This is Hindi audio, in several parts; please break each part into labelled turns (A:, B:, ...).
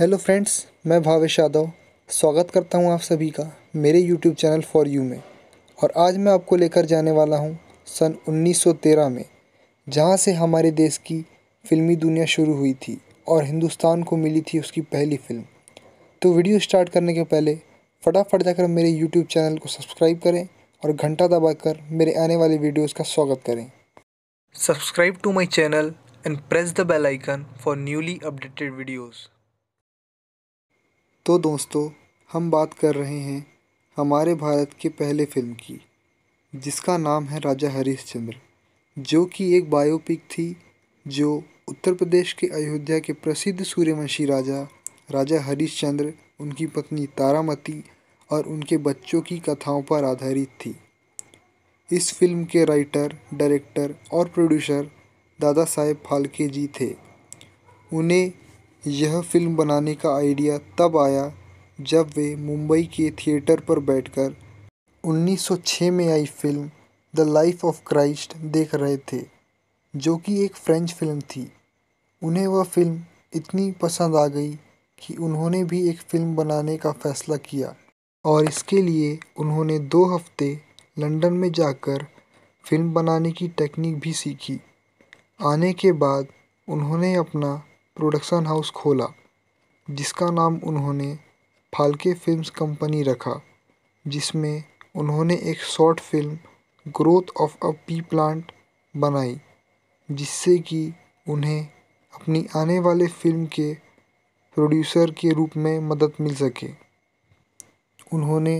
A: हेलो फ्रेंड्स मैं भावेश यादव स्वागत करता हूं आप सभी का मेरे यूट्यूब चैनल फॉर यू में और आज मैं आपको लेकर जाने वाला हूं सन 1913 में जहां से हमारे देश की फिल्मी दुनिया शुरू हुई थी और हिंदुस्तान को मिली थी उसकी पहली फिल्म तो वीडियो स्टार्ट करने के पहले फटाफट जाकर मेरे यूट्यूब चैनल को सब्सक्राइब करें और घंटा दबाकर मेरे आने वाले वीडियोज़ का स्वागत करें subscribe to my channel and press the bell icon for newly updated videos तो दोस्तों हम बात कर रहे हैं हमारे भारत के पहले फिल्म की जिसका नाम है राजा हरिश्चंद्र जो कि एक बायोपिक थी जो उत्तर प्रदेश के अयोध्या के प्रसिद्ध सूर्यवंशी राजा राजा हरिश्चंद्र उनकी पत्नी तारामती और उनके बच्चों की कथाओं पर आधारित थी इस फिल्म के राइटर डायरेक्टर और प्रोड्यूसर दादा साहेब फाल्के जी थे उन्हें यह फ़िल्म बनाने का आइडिया तब आया जब वे मुंबई के थिएटर पर बैठकर 1906 में आई film the life of Christ देख रहे थे जो कि एक फ्रेंच फिल्म थी उन्हें वह फिल्म इतनी पसंद आ गई कि उन्होंने भी एक फिल्म बनाने का फैसला किया और इसके लिए उन्होंने दो हफ्ते लंदन में जाकर फिल्म बनाने की टेक्निक भी सीखी आने के बाद उन्होंने अपना प्रोडक्शन हाउस खोला जिसका नाम उन्होंने फाल्के फिल्म्स कंपनी रखा जिसमें उन्होंने एक short film growth of a pea plant बनाई जिससे कि उन्हें अपनी आने वाले फिल्म के प्रोड्यूसर के रूप में मदद मिल सके उन्होंने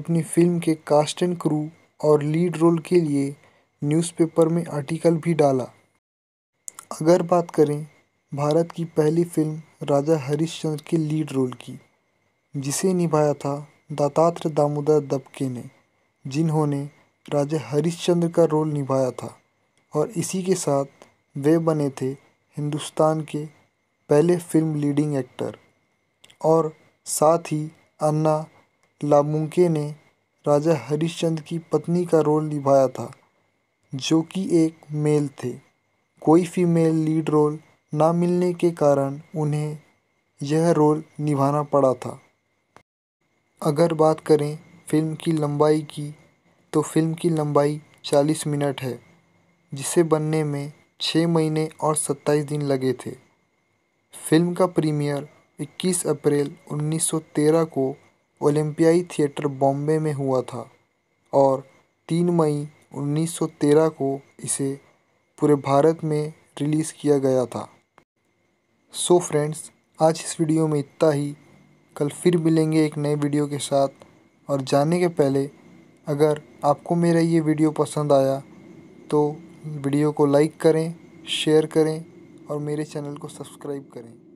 A: अपनी फिल्म के कास्ट एंड क्रू और लीड रोल के लिए न्यूज़पेपर में आर्टिकल भी डाला अगर बात करें भारत की पहली फिल्म राजा हरिश्चंद्र के लीड रोल की जिसे निभाया था दत्तात्र दामोदर दबके ने जिन्होंने राजा हरिश्चंद्र का रोल निभाया था और इसी के साथ वे बने थे हिंदुस्तान के पहले फिल्म लीडिंग एक्टर और साथ ही अन्ना लामुंके ने राजा हरिश्चंद्र की पत्नी का रोल निभाया था जो कि एक मेल थे कोई फीमेल लीड रोल ना मिलने के कारण उन्हें यह रोल निभाना पड़ा था अगर बात करें फिल्म की लंबाई की तो फिल्म की लंबाई 40 मिनट है जिसे बनने में छः महीने और 27 दिन लगे थे फिल्म का प्रीमियर 21 अप्रैल 1913 को ओलंपियाई थिएटर बॉम्बे में हुआ था और 3 मई 1913 को इसे पूरे भारत में रिलीज़ किया गया था सो फ्रेंड्स आज इस वीडियो में इतना ही कल फिर मिलेंगे एक नए वीडियो के साथ और जाने के पहले अगर आपको मेरा ये वीडियो पसंद आया तो वीडियो को लाइक करें शेयर करें और मेरे चैनल को सब्सक्राइब करें